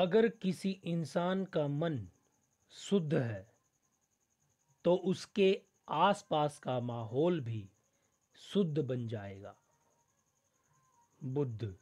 अगर किसी इंसान का मन शुद्ध है तो उसके आसपास का माहौल भी शुद्ध बन जाएगा बुद्ध